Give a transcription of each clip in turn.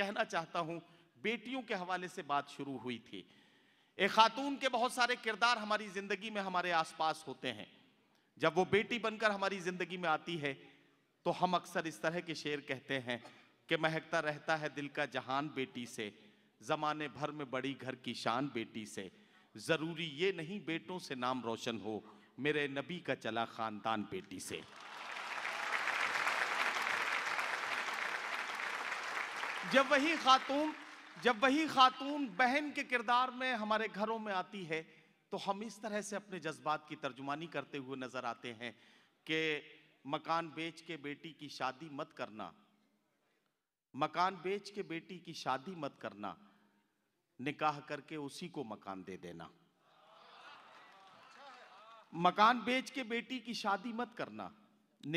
कहना चाहता हूं बेटियों के हवाले से बात शुरू हुई थी एक खातून के बहुत सारे किरदार हमारी ज़िंदगी में हमारे आसपास होते हैं जब वो बेटी बनकर हमारी ज़िंदगी में आती है तो हम अक्सर इस तरह के शेर कहते हैं कि महकता रहता है दिल का जहान बेटी से ज़माने भर में बड़ी घर की शान बेटी से ज़रूरी ये नहीं बेटों से नाम रोशन हो मेरे नबी का चला ख़ानदान बेटी से जब वही खातून जब वही खातून बहन के किरदार में हमारे घरों में आती है तो हम इस तरह से अपने जज्बात की तर्जुमानी करते हुए नजर आते हैं कि मकान बेच के बेटी की शादी मत करना मकान बेच के बेटी की शादी मत करना निकाह करके उसी को मकान दे देना मकान बेच के बेटी की शादी मत करना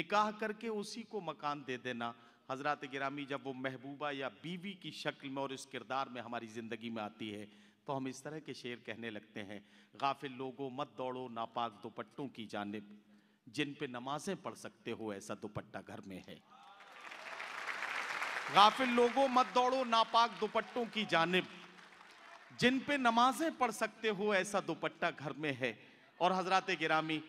निकाह करके उसी को मकान दे देना हजरत गिरामी जब वो महबूबा या बीवी की शक्ल में और इस किरदार में हमारी ज़िंदगी में आती है तो हम इस तरह के शेर कहने लगते हैं गाफिल लोगों मत दौड़ो नापाक दोपट्टों की जानब जिन पे नमाजें पढ़ सकते हो ऐसा दोपट्टा घर में है गाफिल लोगों मत दौड़ो नापाक दुपट्टों की जानब जिन पे नमाजें पढ़ सकते हो ऐसा दुपट्टा घर में है और हजरत गिरामी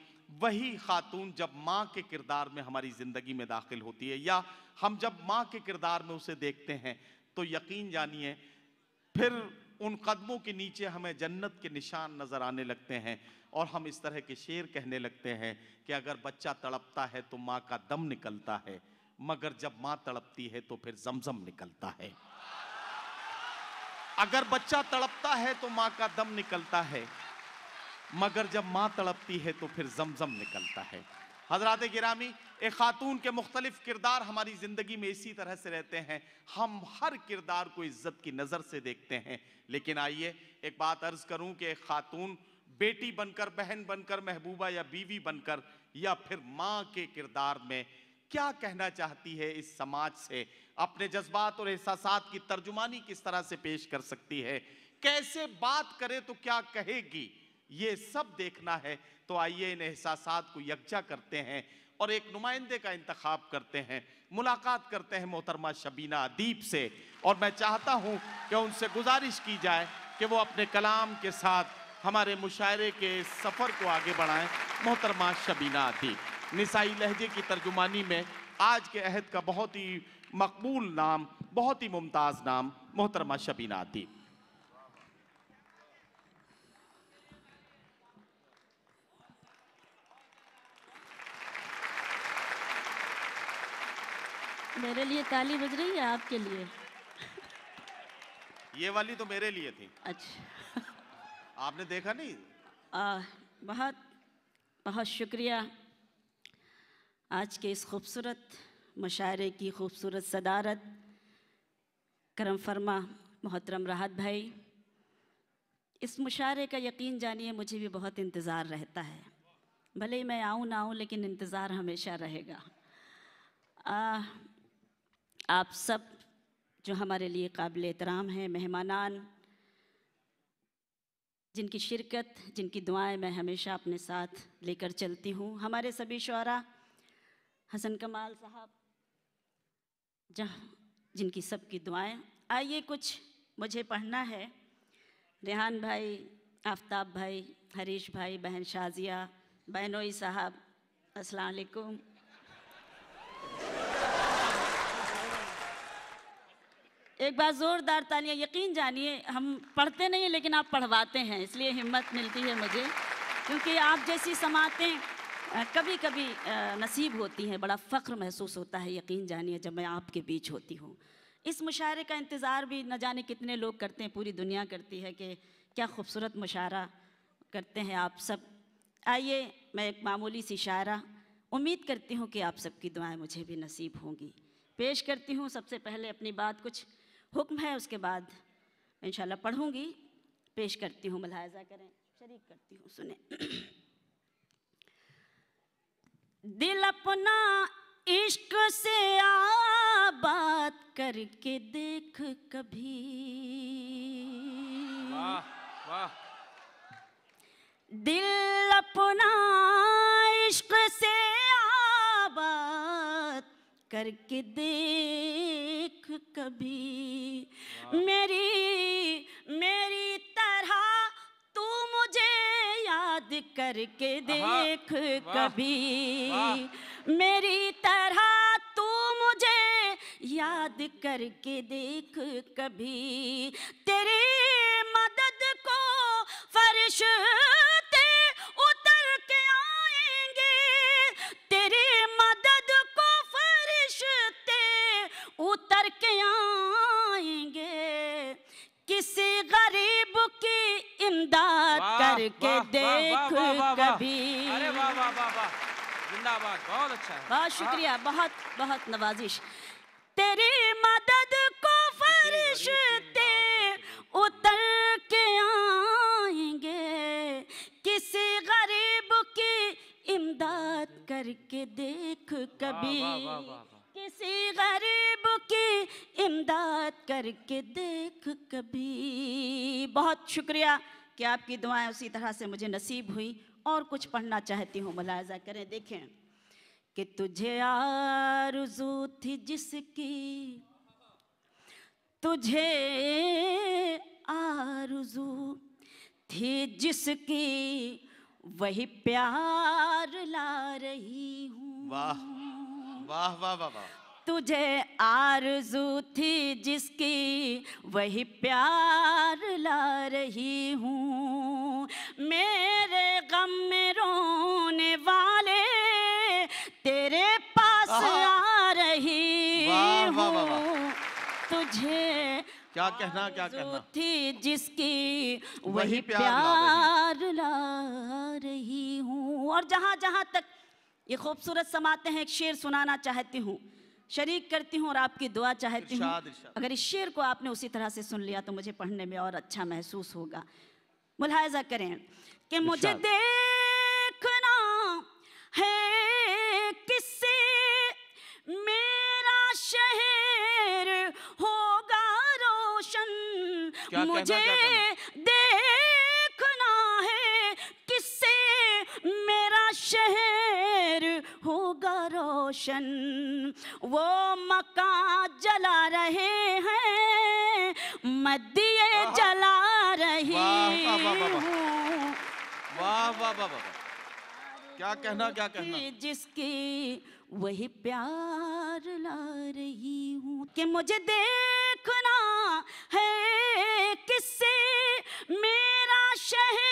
वही खातून जब माँ के किरदार में हमारी ज़िंदगी में दाखिल होती है या हम जब माँ के किरदार में उसे देखते हैं तो यकीन जानिए फिर उन कदमों के नीचे हमें जन्नत के निशान नज़र आने लगते हैं और हम इस तरह के शेर कहने लगते हैं कि अगर बच्चा तड़पता है तो माँ का दम निकलता है मगर जब माँ तड़पती है तो फिर जमजम निकलता है अगर बच्चा तड़पता है तो माँ का दम निकलता है मगर जब माँ तड़पती है तो फिर जमजम निकलता है हजरत गिरामी एक खातून के मुख्तलिफ किरदार हमारी ज़िंदगी में इसी तरह से रहते हैं हम हर किरदार को इज़्ज़त की नज़र से देखते हैं लेकिन आइए एक बात अर्ज़ करूं कि एक खातून बेटी बनकर बहन बनकर महबूबा या बीवी बनकर या फिर माँ के किरदार में क्या कहना चाहती है इस समाज से अपने जज्बात और एहसास की तर्जुमानी किस तरह से पेश कर सकती है कैसे बात करे तो क्या कहेगी ये सब देखना है तो आइए इन एहसास को यकजा करते हैं और एक नुमाइंदे का इंतखब करते हैं मुलाकात करते हैं मोहतरमा शबीना अदीप से और मैं चाहता हूँ कि उनसे गुजारिश की जाए कि वो अपने कलाम के साथ हमारे मुशायरे के सफ़र को आगे बढ़ाएं मोहतरमा शबीना अदीप निसाई लहजे की तर्जुमानी में आज के अहद का बहुत ही मकबूल नाम बहुत ही मुमताज़ नाम मोहतरमा शबीना अदीप मेरे लिए ताली बज रही है आपके लिए ये वाली तो मेरे लिए थी अच्छा आपने देखा नहीं आ, बहुत बहुत शुक्रिया आज के इस खूबसूरत मशारे की खूबसूरत सदारत करम फरमा मोहतरम राहत भाई इस मुशारे का यकीन जानिए मुझे भी बहुत इंतज़ार रहता है भले ही मैं आऊँ ना आऊँ लेकिन इंतज़ार हमेशा रहेगा आ, आप सब जो हमारे लिए काबिल एहतराम हैं मेहमानान जिनकी शिरकत जिनकी दुआएं मैं हमेशा अपने साथ लेकर चलती हूँ हमारे सभी शुरा हसन कमाल साहब जहाँ जिनकी सबकी दुआएं आइए कुछ मुझे पढ़ना है रेहान भाई आफ्ताब भाई हरीश भाई बहन शाजिया बहनोई साहब अस्सलाम वालेकुम एक बार ज़ोरदार तालियां यकीन जानिए हम पढ़ते नहीं लेकिन आप पढ़वाते हैं इसलिए हिम्मत मिलती है मुझे क्योंकि आप जैसी समातें कभी कभी नसीब होती हैं बड़ा फ़ख्र महसूस होता है यकीन जानिए जब मैं आपके बीच होती हूँ इस मुशायरे का इंतज़ार भी न जाने कितने लोग करते हैं पूरी दुनिया करती है कि क्या खूबसूरत मुशायरा करते हैं आप सब आइए मैं एक मामूली सी शायरा उम्मीद करती हूँ कि आप सबकी दुआएं मुझे भी नसीब होंगी पेश करती हूँ सबसे पहले अपनी बात कुछ हुक्म है उसके बाद इन पढ़ूंगी पेश करती हूँ मुलायजा करें शरीक करती हूँ सुने दिल अपना इश्क से आबाद करके देख कभी वाह वाह दिल अपना इश्क से आबाद करके देख कभी मेरी मेरी तरह तू मुझे याद करके देख कभी मेरी तरह तू मुझे याद करके देख कभी तेरी मदद को फरिश इमदाद करके देख कभी जिंदाबाद बहुत अच्छा बहुत हाँ। शुक्रिया बहुत बहुत नवाजिश तेरी मदद को फरिश्ते उतर के आएंगे किसी गरीब की इमदाद करके देख कभी किसी गरीब की इमदाद करके देख कभी बहुत शुक्रिया कि आपकी दुआएं उसी तरह से मुझे नसीब हुई और कुछ पढ़ना चाहती हूँ मुलाजा करें देखें कि तुझे आरज़ू थी जिसकी तुझे आरज़ू थी जिसकी वही प्यार ला रही हूँ वाह वाह वाह वाह तुझे आरजू थी जिसकी वही प्यार ला रही हूँ मेरे गम में रोने वाले तेरे पास आ रही हूँ तुझे क्या कहना क्या कहना थी जिसकी वही प्यार ला रही हूँ और जहाँ जहाँ तक ये खूबसूरत समाते हैं एक शेर सुनाना चाहती हूँ शरीक करती हूँ और आपकी दुआ चाहती हूँ अगर इस शेर को आपने उसी तरह से सुन लिया तो मुझे पढ़ने में और अच्छा महसूस होगा मुलायजा करें कि मुझे देखना है किससे मेरा शहर होगा रोशन मुझे रोशन वो मका जला रहे हैं मैं दिए जला रही वाह वाह वाह क्या कहना क्या कहना जिसकी वही प्यार ला रही हूँ कि मुझे देखना है किससे मेरा शहर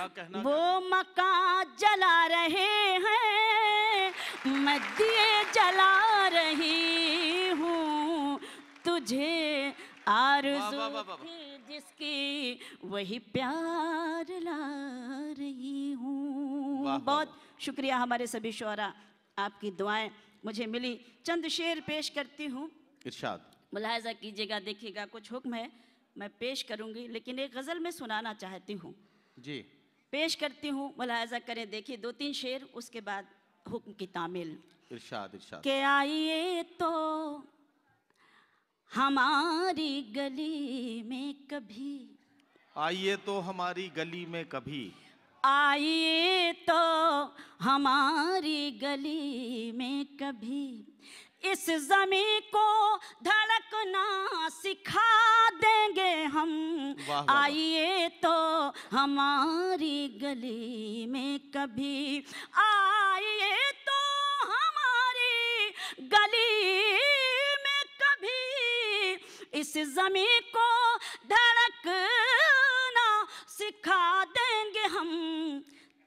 वो मका जला रहे हैं मैं दिए जला रही हूँ तुझे आरज़ू जिसकी वही प्यार ला रही हूँ बहुत शुक्रिया हमारे सभी शोरा आपकी दुआएं मुझे मिली चंद शेर पेश करती हूँ इरशाद मुलाहजा कीजिएगा देखिएगा कुछ हुक्म है मैं पेश करूँगी लेकिन एक गज़ल में सुनाना चाहती हूँ जी पेश करती हूँ मुलाजा करें देखिए दो तीन शेर उसके बाद हुक्म की तामिल इर्शाद इर्शाद के आइए तो हमारी गली में कभी आइए तो हमारी गली में कभी आइए तो हमारी गली में कभी इस जमी को धड़कना सिखा देंगे हम आइए तो हमारी गली में कभी आइए तो हमारी गली में कभी इस जमी को धड़कना सिखा देंगे हम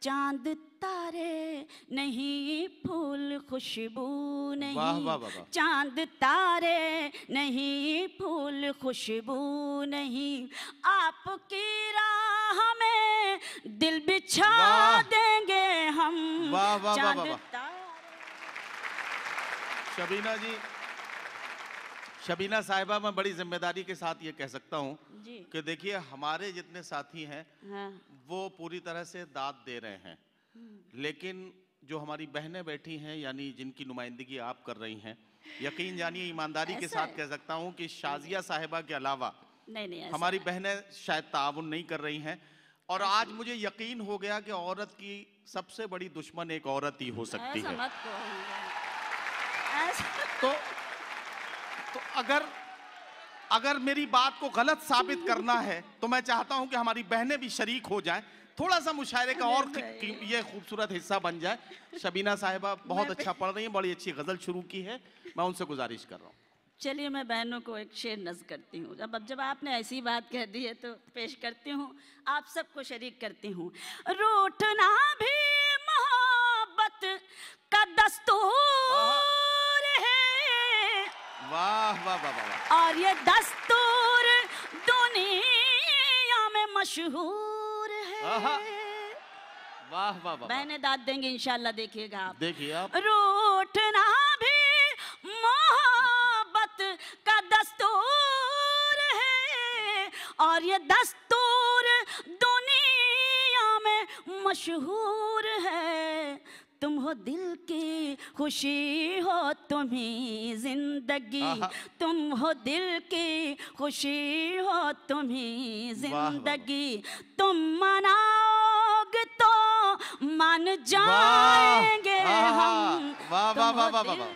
चांद तारे नहीं फूल खुशबू नहीं वाह, वाह, वाह, चांद तारे नहीं फूल खुशबू नहीं आपकी राह में दिल बिछा देंगे हम वाह वाह वाह वाह चांद शबीना जी शबीना साहिबा मैं बड़ी जिम्मेदारी के साथ ये कह सकता हूँ कि देखिए हमारे जितने साथी हैं हाँ। वो पूरी तरह से दाद दे रहे हैं हम्म। लेकिन जो हमारी बहनें बैठी हैं यानी जिनकी नुमाइंदगी आप कर रही हैं यकीन जानिए ईमानदारी के साथ कह सकता हूँ कि हाँ शाजिया साहिबा के अलावा नहीं, नहीं, हमारी बहनें शायद ताउन नहीं कर रही हैं और आज मुझे यकीन हो गया कि औरत की सबसे बड़ी दुश्मन एक औरत ही हो सकती है तो तो अगर अगर मेरी बात को गलत साबित करना है तो मैं चाहता हूं कि हमारी बहनें भी शरीक हो जाएं थोड़ा सा मुशायरे का और ये खूबसूरत हिस्सा बन जाए शबीना साहिबा बहुत अच्छा पढ़ रही हैं बड़ी अच्छी गज़ल शुरू की है मैं उनसे गुजारिश कर रहा हूँ चलिए मैं बहनों को एक शेर नज करती हूँ अब जब आपने ऐसी बात कह दी है तो पेश करती हूँ आप सबको शरीक करती हूँ रूठना भी मोहब्बत का दस्तूर हाँ, हाँ। वाह वाह वाह वाह और ये दस्तूर दुनिया में मशहूर है वाह वाह वाह मैंने दाद देंगे इंशाल्लाह देखिएगा आप देखिए आप रूठना भी मोहब्बत का दस्तूर है और ये दस्तूर दुनिया में मशहूर है तुम हो दिल के खुशी हो तुम्ही जिंदगी तुम हो दिल की खुशी हो तुम्ही जिंदगी तुम मनाओगे तो मान जाएंगे वाह वाह वाह वाह वाह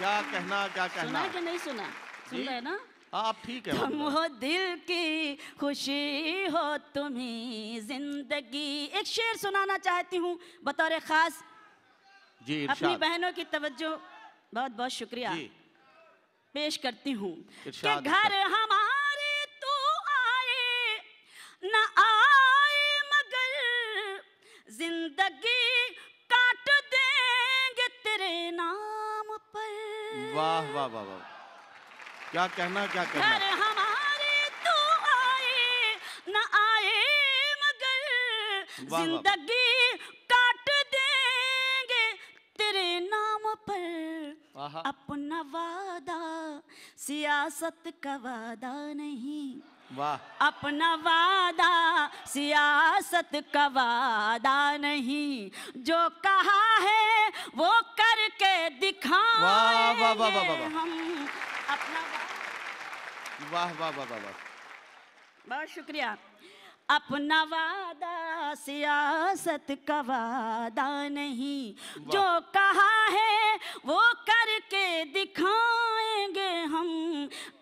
क्या कहना क्या कहना सुना कि नहीं सुना सुन रहे ना हाँ, आप ठीक है तुम हो दिल की खुशी हो तुम्ही जिंदगी एक शेर सुनाना चाहती हूँ बतौर खास जी अपनी बहनों की तवज्जो बहुत बहुत शुक्रिया पेश करती हूँ घर हमारे तो आए न आए मगर जिंदगी काट देंगे तेरे नाम पर वाह वाह वाह वाह क्या कहना क्या कहना घर हमारे तो आए न आए मगर जिंदगी अपना वादा सियासत का वादा नहीं वाह अपना वादा सियासत का वादा नहीं जो कहा है वो करके दिखा वाह वाह वाह वाह वाह वाह वाह वाह बहुत शुक्रिया अपना वादा सियासत का वादा नहीं जो कहा दिखाएंगे हम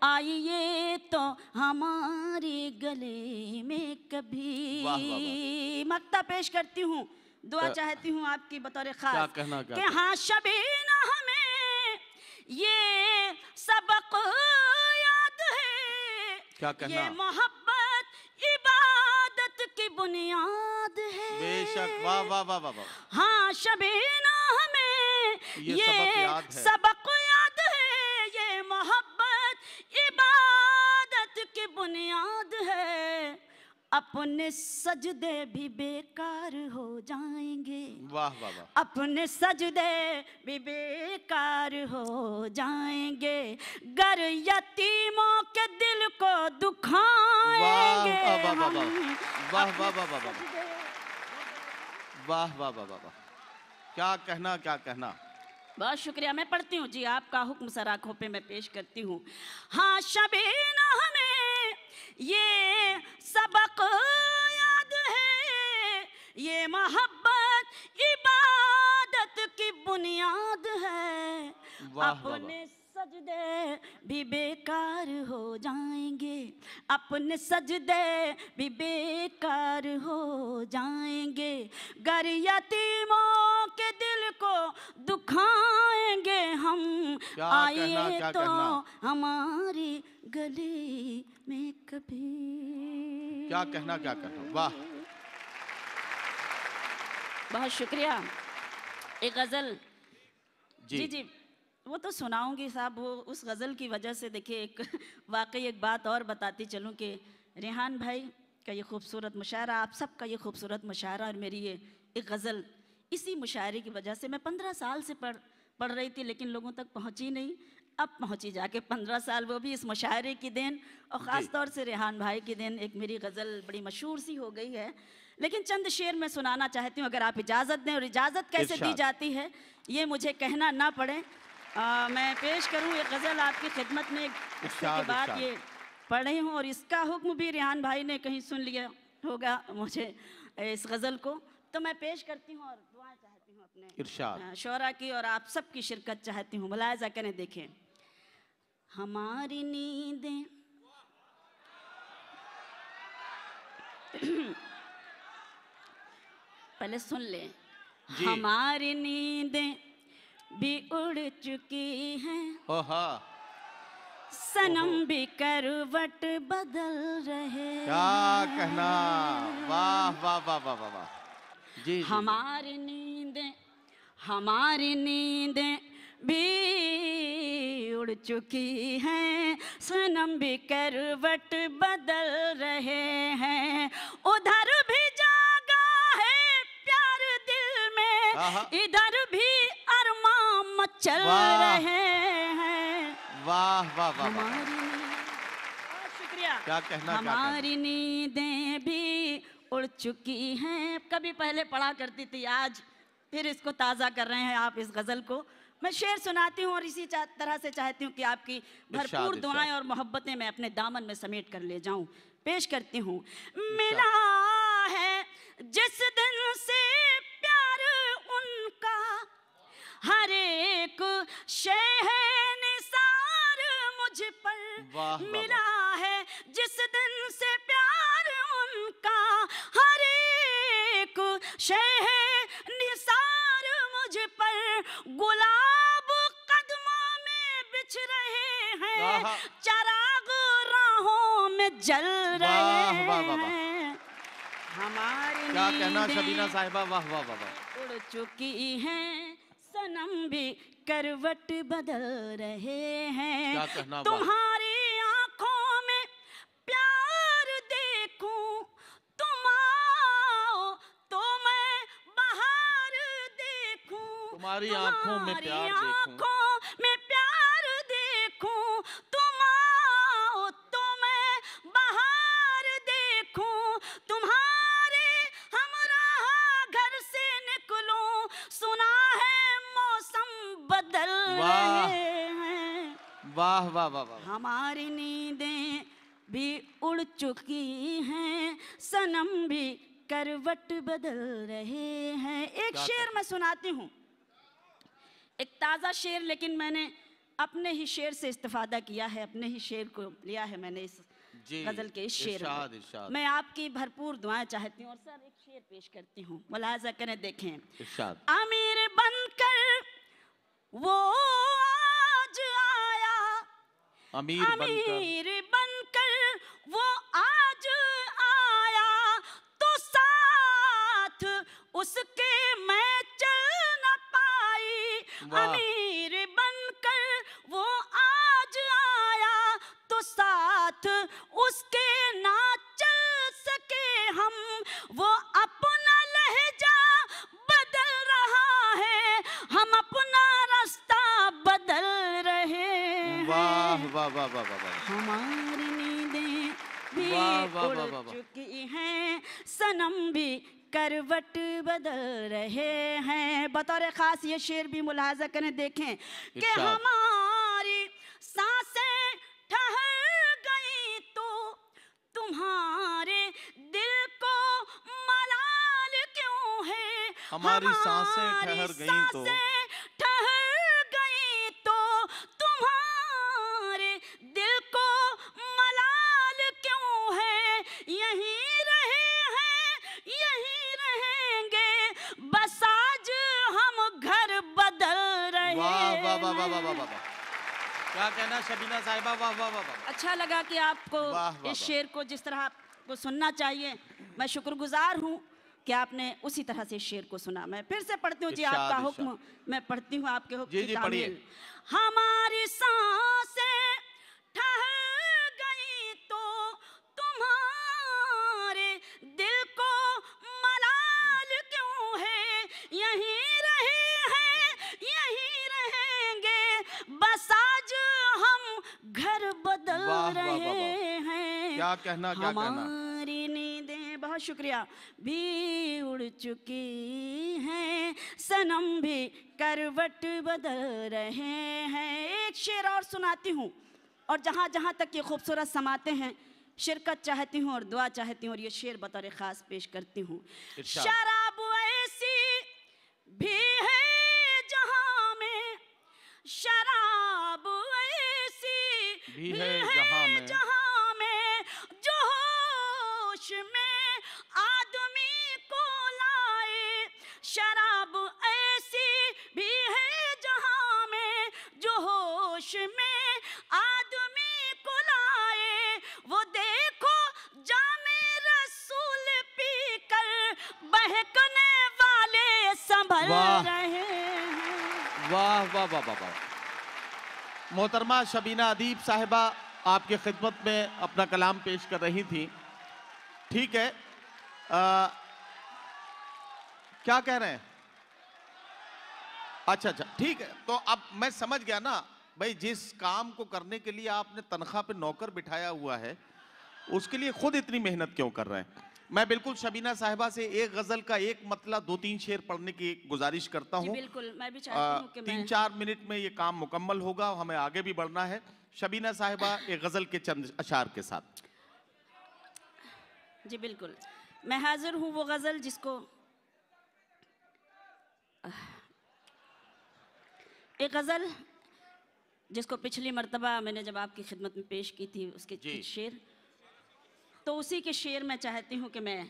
आइए तो हमारे गले में कभी मक्ता पेश करती हूँ दुआ चाहती हूँ आपकी बतौर खास कि हाँ शबीना हमें ये सबक याद है क्या कहना? ये मोहब्बत इबादत की बुनियाद है बेशक वाह वाह वाह वाह हाँ शबीना हमें ये, ये सबक, याद है। सबक बुनियाद है अपने सजदे भी बेकार हो जाएंगे वाह वाह वाह अपने सजदे भी बेकार हो जाएंगे गर यतीमों के दिल को दुखाएंगे वाह वाह वाह वाह वाह वाह वाह वाह वाह वाह वाह क्या कहना क्या कहना बहुत शुक्रिया मैं पढ़ती हूँ जी आपका हुक्म सर आंखों पे मैं पेश करती हूँ हाँ शबीर ये सबक याद है ये मोहब्बत इबादत की बुनियाद है अपने सजदे भी बेकार हो जाएंगे अपने सजदे भी बेकार हो जाएंगे गर यतीमों के दिल को दुखाएंगे हम आइए तो हमारी गली में कभी क्या कहना क्या कहना वाह बहुत शुक्रिया एक गज़ल जी जी, जी वो तो सुनाऊंगी साहब वो उस गज़ल की वजह से देखिए एक वाकई एक बात और बताती चलूँ कि रेहान भाई का ये खूबसूरत मुशायरा आप सब का ये खूबसूरत मुशायरा और मेरी ये एक गज़ल इसी मुशायरे की वजह से मैं पंद्रह साल से पढ़ पढ़ रही थी लेकिन लोगों तक पहुँची नहीं अब पहुँची जाके पंद्रह साल वो भी इस मुशायरे की देन और ख़ास तौर से रेहान भाई की देन एक मेरी गज़ल बड़ी मशहूर सी हो गई है लेकिन चंद शेर मैं सुनाना चाहती हूँ अगर आप इजाज़त दें और इजाज़त कैसे दी जाती है ये मुझे कहना ना पड़े आ, मैं पेश करूं ये गज़ल आपकी खिदमत में के बाद ये पढ़ रही हूँ और इसका हुक्म भी रिहान भाई ने कहीं सुन लिया होगा मुझे इस गज़ल को तो मैं पेश करती हूँ और दुआ चाहती हूँ अपने शोरा की और आप सब की शिरकत चाहती हूँ मुलायजा करें देखें हमारी नींदें पहले सुन ले हमारी नींदें भी उड़ चुकी है ओहा सनम भी करवट बदल रहे क्या कहना वाह वाह वाह वाह वाह वाह जी हमारी नींद हमारी नींद भी उड़ चुकी है सनम भी करवट बदल रहे हैं उधर भी जागा है प्यार दिल में इधर भी गर्मा मचल रहे हैं वाह वाह वाह हमारी शुक्रिया क्या कहना हमारी नींदें भी उड़ चुकी हैं कभी पहले पढ़ा करती थी आज फिर इसको ताज़ा कर रहे हैं आप इस गज़ल को मैं शेर सुनाती हूँ और इसी तरह से चाहती हूँ कि आपकी भरपूर दुआएं और मोहब्बतें मैं अपने दामन में समेट कर ले जाऊं पेश करती हूँ मिला है जिस दिन से हर एक शहनसार मुझ पर मिला है जिस दिन से प्यार उनका हर एक शहनसार मुझ पर गुलाब कदमों में बिछ रहे हैं चराग राहों में जल रहे हैं हमारी क्या कहना शबीना साहिबा वाह वाह वाह उड़ चुकी हैं सनम भी करवट बदल रहे हैं तुम्हारी आंखों में प्यार देखूं तुम आओ तो मैं बाहर देखूं तुम्हारी आंखों में प्यार देखूं वाह वाह वाह वाह हमारी नींदें भी उड़ चुकी हैं सनम भी करवट बदल रहे हैं एक शेर मैं सुनाती हूँ एक ताज़ा शेर लेकिन मैंने अपने ही शेर से इस्तेफादा किया है अपने ही शेर को लिया है मैंने इस गजल के इस शेर इशाद, इशाद। मैं आपकी भरपूर दुआएं चाहती हूँ और सर एक शेर पेश करती हूँ मुलाजा करें देखें अमीर बन वो आज आया अमीर, अमीर बनकर, बनकर वो आज आया तो साथ उसके वाह वाह वाह वाह हमारी नींदें भी उड़ चुकी हैं सनम भी करवट बदल रहे हैं बतौर खास ये शेर भी मुलाजा करें देखें कि हमारी सांसें ठहर गई तो तुम्हारे दिल को मलाल क्यों है हमारी सांसें ठहर गई तो क्या कहना शबीना साहिबा वाह वाह वाह अच्छा लगा कि आपको इस शेर को जिस तरह आपको सुनना चाहिए मैं शुक्रगुजार हूँ कि आपने उसी तरह से शेर को सुना मैं फिर से पढ़ती हूँ जी आपका हुक्म मैं पढ़ती हूँ आपके हुक्म हमारी सांसें बदल वाह, रहे हैं क्या कहना क्या हमारी नींदे बहुत शुक्रिया भी उड़ चुकी हैं सनम भी करवट बदल रहे हैं एक शेर और सुनाती हूँ और जहाँ जहाँ तक ये खूबसूरत समाते हैं शिरकत चाहती हूँ और दुआ चाहती हूँ और ये शेर बतौर ख़ास पेश करती हूँ शरा मोहतरमा शबीना अदीब साहिबा आपके खिदमत में अपना कलाम पेश कर रही थी ठीक है आ, क्या कह रहे हैं अच्छा अच्छा ठीक है तो अब मैं समझ गया ना भाई जिस काम को करने के लिए आपने तनख्वाह पे नौकर बिठाया हुआ है उसके लिए खुद इतनी मेहनत क्यों कर रहे हैं मैं बिल्कुल शबीना साहिबा से एक गजल का एक मतला दो तीन शेर पढ़ने की गुजारिश करता हूँ हूँ तीन चार मिनट में ये काम मुकम्मल होगा हमें आगे भी बढ़ना है शबीना साहिबा एक गजल के चंद अशार के साथ जी बिल्कुल मैं हाजिर हूँ वो गजल जिसको एक गजल जिसको पिछली मरतबा मैंने जब आपकी खिदमत में पेश की थी उसके शेर तो उसी के शेर में चाहती हूँ कि मैं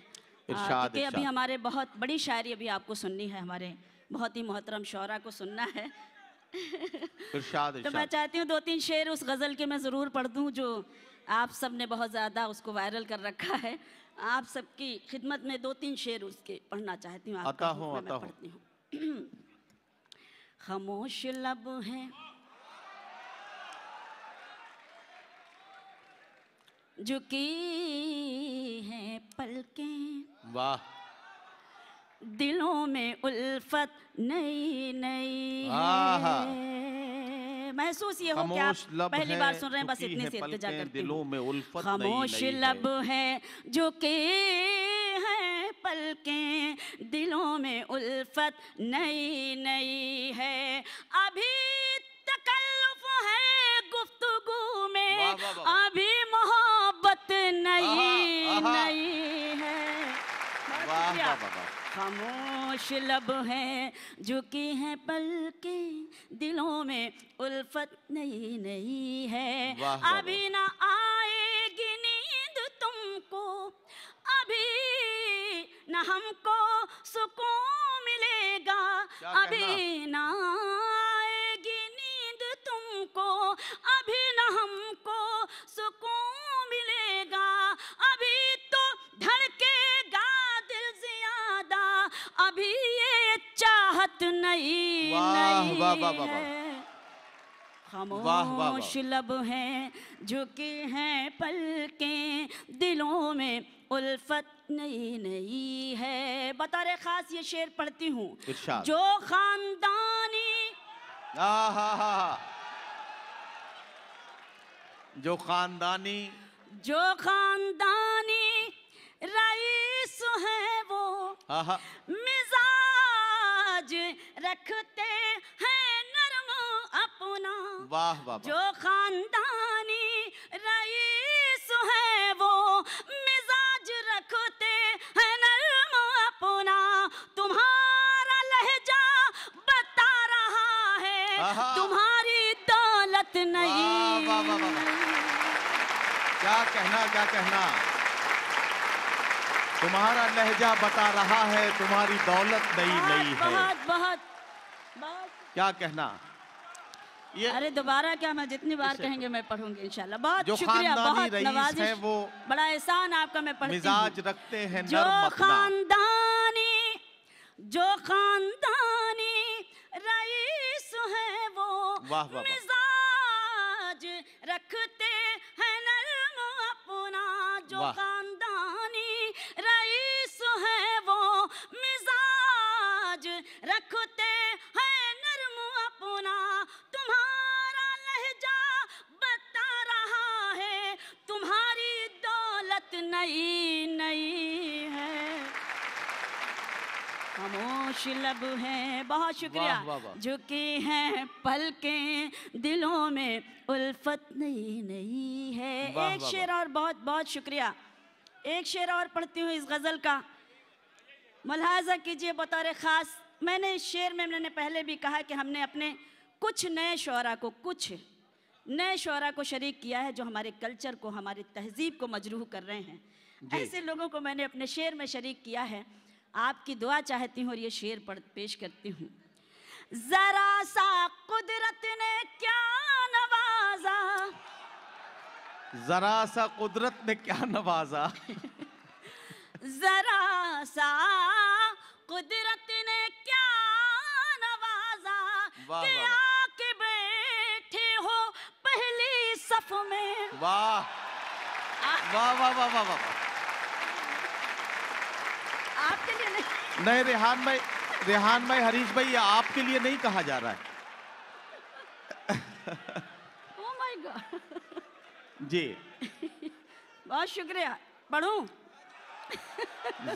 क्योंकि अभी हमारे बहुत बड़ी शायरी अभी आपको सुननी है हमारे बहुत ही मोहतरम शौरा को सुनना है इर्शाद, इर्शाद। तो मैं चाहती हूँ दो तीन शेर उस गज़ल के मैं ज़रूर पढ़ दूँ जो आप सब ने बहुत ज़्यादा उसको वायरल कर रखा है आप सबकी खिदमत में दो तीन शेर उसके पढ़ना चाहती हूँ पढ़ती हूँ खामोश लब है झुकी हैं पलकें वाह दिलों में उल्फत नई नई महसूस ये हो कि आप पहली बार सुन रहे हैं बस इतनी सी इतजा दिलों में उल्फत खामोश लब है जो के पलके पलकें दिलों में उल्फत नई नई है अभी तकल्लुफ है गुफ्तगू में नई नई है खामोश लब है झुकी है पल के दिलों में उल्फत नई नई है अभी ना आएगी नींद तुमको अभी न हमको सुकून मिलेगा अभी ना आएगी नींद तुमको अभी न हमको सुकून नहीं वाह वाह वाह वाह खामोश लब हैं झुके हैं दिलों में उल्फत नई नई है बता रहे खास ये शेर पढ़ती हूँ जो खानदानी जो खानदानी जो खानदानी रईस है वो आज रखते हैं नरम अपना वाह वाह जो खानदानी रईस है वो मिजाज रखते हैं नरम अपना तुम्हारा लहजा बता रहा है तुम्हारी दौलत नहीं वाह वाह वाह क्या कहना क्या कहना तुम्हारा लहजा बता रहा है तुम्हारी दौलत नई नई है बहुत बहुत क्या कहना ये अरे दोबारा क्या मैं जितनी बार कहेंगे मैं पढ़ूंगी इंशाल्लाह बहुत शुक्रिया बहुत नवाजिश है वो बड़ा एहसान आपका मैं पढ़ती मिजाज रखते हैं जो खानदानी जो खानदानी रईस है वो वाह वाह खामोश लब है बहुत शुक्रिया झुकी हैं पलकें दिलों में उल्फत नहीं नहीं है एक शेर और बहुत बहुत शुक्रिया एक शेर और पढ़ती हूँ इस गज़ल का मुलाजा कीजिए बतौर ख़ास मैंने इस शेर में मैंने पहले भी कहा कि हमने अपने कुछ नए शरा को कुछ नए शरा को शरीक किया है जो हमारे कल्चर को हमारी तहजीब को मजरूह कर रहे हैं ऐसे लोगों को मैंने अपने शेर में शरीक किया है आपकी दुआ चाहती हूँ और ये शेर पढ़ पेश करती हूँ जरा सा कुदरत ने क्या नवाजा जरा सा कुदरत ने क्या नवाजा जरा सा कुदरत ने क्या नवाजा कि आके बैठे हो पहली सफ में वाह वाह वाह वाह वाह वाह आपके लिए नहीं नहीं रेहान भाई रेहान भाई हरीश भाई ये आपके लिए नहीं कहा जा रहा है oh my God. जी बहुत शुक्रिया पढ़ू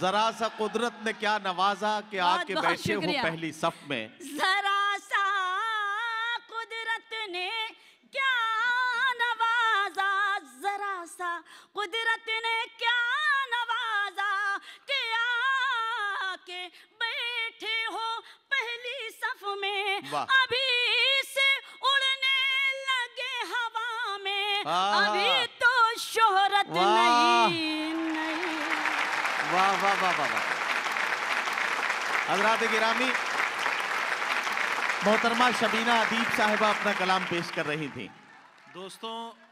जरा सा कुदरत ने क्या नवाजा कि आके बैठे हो पहली सफ में जरा सा कुदरत ने क्या नवाजा जरा सा कुदरत ने क्या अभी से उड़ने लगे हवा में अभी तो शोहरत नहीं नहीं वाह वाह वाह वाह वाह हजरात गिरामी मोहतरमा शबीना अदीब साहिबा अपना कलाम पेश कर रही थी दोस्तों